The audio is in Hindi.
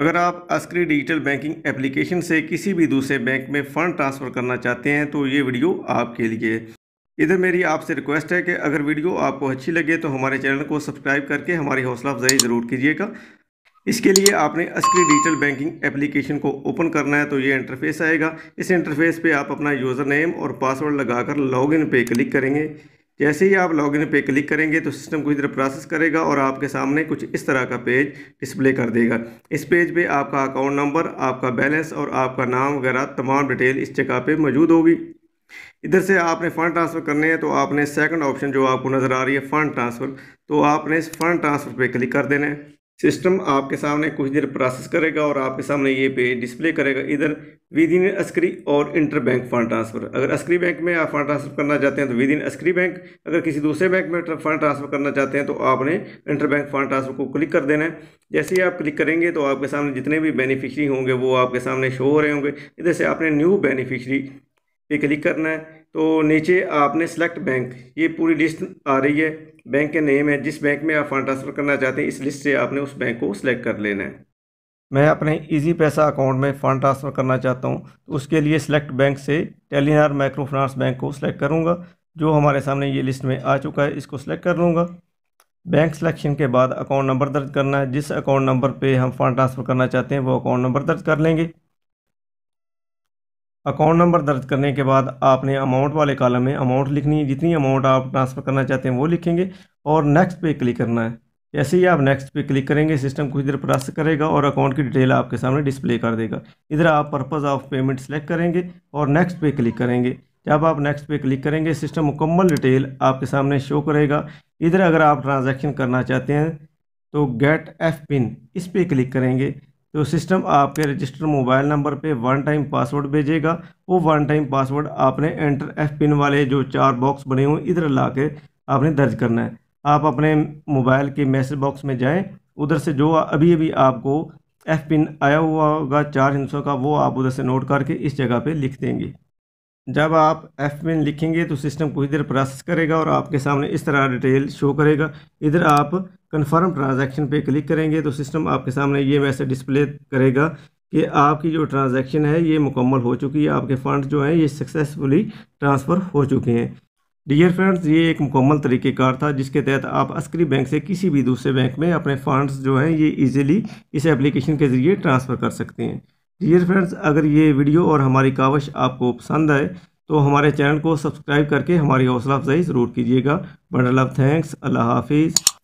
अगर आप अस्क्री डिजिटल बैंकिंग एप्लीकेशन से किसी भी दूसरे बैंक में फ़ंड ट्रांसफ़र करना चाहते हैं तो ये वीडियो आपके लिए इधर मेरी आपसे रिक्वेस्ट है कि अगर वीडियो आपको अच्छी लगे तो हमारे चैनल को सब्सक्राइब करके हमारी हौसला अफजाई ज़रूर कीजिएगा इसके लिए आपने अस्क्री डिजिटल बैंकिंग एप्लीकेशन को ओपन करना है तो ये इंटरफेस आएगा इस इंटरफेस पर आप अपना यूज़र नेम और पासवर्ड लगाकर लॉग इन क्लिक करेंगे जैसे ही आप लॉगिन पे क्लिक करेंगे तो सिस्टम कुछ तरह प्रोसेस करेगा और आपके सामने कुछ इस तरह का पेज डिस्प्ले कर देगा इस पेज पे आपका अकाउंट नंबर आपका बैलेंस और आपका नाम वगैरह तमाम डिटेल इस जगह पे मौजूद होगी इधर से आपने फ़ंड ट्रांसफ़र करने हैं तो आपने सेकंड ऑप्शन जो आपको नज़र आ रही है फ़ंड ट्रांसफ़र तो आपने इस फ़ंड ट्रांसफ़र पर क्लिक कर देना है सिस्टम आपके सामने कुछ देर प्रोसेस करेगा और आपके सामने ये पेज डिस्प्ले करेगा इधर विद इन अस्करी और इंटर बैंक फंड ट्रांसफ़र अगर अस्करी बैंक में आप फंड ट्रांसफ़र करना चाहते हैं तो विद इन अस्करी बैंक अगर किसी दूसरे बैंक में फंड ट्रांसफ़र करना चाहते हैं तो आपने इंटर बैंक फंड ट्रांसफ़र को क्लिक कर देना है जैसे ही आप क्लिक करेंगे तो आपके सामने जितने भी बेनिफिशरी होंगे वो आपके सामने शो हो रहे होंगे इधर से आपने न्यू बेनिफिशरी पे क्लिक करना है तो नीचे आपने सेलेक्ट बैंक ये पूरी लिस्ट आ रही है बैंक के नेम है जिस बैंक में आप फंड ट्रांसफ़र करना चाहते हैं इस लिस्ट से आपने उस बैंक को सेलेक्ट कर लेना है मैं अपने इजी पैसा अकाउंट में फ़ंड ट्रांसफ़र करना चाहता हूँ तो उसके लिए सिलेक्ट बैंक से टेलीनार माइक्रो फाइनेंस बैंक को सिलेक्ट करूँगा जो हमारे सामने ये लिस्ट में आ चुका है इसको सिलेक्ट कर लूँगा बैंक सिलेक्शन के बाद अकाउंट नंबर दर्ज करना है जिस अकाउंट नंबर पे हम फंड ट्रांसफ़र करना चाहते हैं वो अकाउंट नंबर दर्ज कर लेंगे अकाउंट नंबर दर्ज करने के बाद आपने अमाउंट वाले कॉलम में अमाउंट लिखनी है जितनी अमाउंट आप ट्रांसफ़र करना चाहते हैं वो लिखेंगे और नेक्स्ट पे क्लिक करना है जैसे ही आप नेक्स्ट पे क्लिक करेंगे सिस्टम कुछ देर प्रोसेस करेगा और अकाउंट की डिटेल आपके सामने डिस्प्ले कर देगा इधर आप पर्पज़ ऑफ पेमेंट सेलेक्ट करेंगे और नेक्स्ट पे क्लिक करेंगे जब आप नेक्स्ट पे क्लिक करेंगे सिस्टम मुकम्मल डिटेल आपके सामने शो करेगा इधर अगर आप ट्रांजैक्शन करना चाहते हैं तो गेट एफ पिन इस पर क्लिक करेंगे तो सिस्टम आपके रजिस्टर मोबाइल नंबर पे वन टाइम पासवर्ड भेजेगा वो वन टाइम पासवर्ड आपने एंटर एफ पिन वाले जो चार बॉक्स बने हुए इधर ला के आपने दर्ज करना है आप अपने मोबाइल के मैसेज बॉक्स में जाएं उधर से जो अभी अभी आपको एफ पिन आया हुआ होगा चार हिंसों का वो आप उधर से नोट करके इस जगह पे लिख देंगे जब आप एफ मिन लिखेंगे तो सिस्टम कुछ देर प्रोसेस करेगा और आपके सामने इस तरह डिटेल शो करेगा इधर आप कंफर्म ट्रांजैक्शन पे क्लिक करेंगे तो सिस्टम आपके सामने ये मैसेज डिस्प्ले करेगा कि आपकी जो ट्रांजैक्शन है ये मुकम्मल हो चुकी है आपके फ़ंड जो हैं ये सक्सेसफुली ट्रांसफ़र हो चुके हैं डियर फ्रेंड्स ये एक मुकम्मल तरीक़ेकार था जिसके तहत आप अस्करी बैंक से किसी भी दूसरे बैंक में अपने फ़ंड्स जो हैं ये इजीली इस एप्लीकेशन के ज़रिए ट्रांसफ़र कर सकते हैं डियर फ्रेंड्स अगर ये वीडियो और हमारी कावश आपको पसंद आए तो हमारे चैनल को सब्सक्राइब करके हमारी हौसला अफजाई ज़रूर कीजिएगा बंडल ऑफ थैंक्स अल्लाह हाफिज़